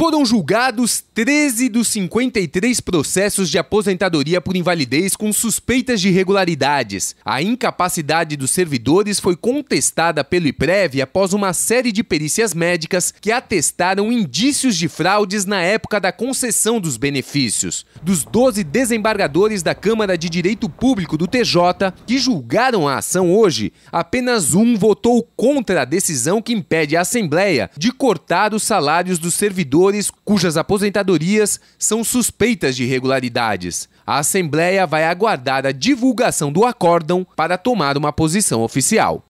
Foram julgados 13 dos 53 processos de aposentadoria por invalidez com suspeitas de irregularidades. A incapacidade dos servidores foi contestada pelo IPREV após uma série de perícias médicas que atestaram indícios de fraudes na época da concessão dos benefícios. Dos 12 desembargadores da Câmara de Direito Público do TJ que julgaram a ação hoje, apenas um votou contra a decisão que impede a Assembleia de cortar os salários dos servidores servidores cujas aposentadorias são suspeitas de irregularidades. A Assembleia vai aguardar a divulgação do acórdão para tomar uma posição oficial.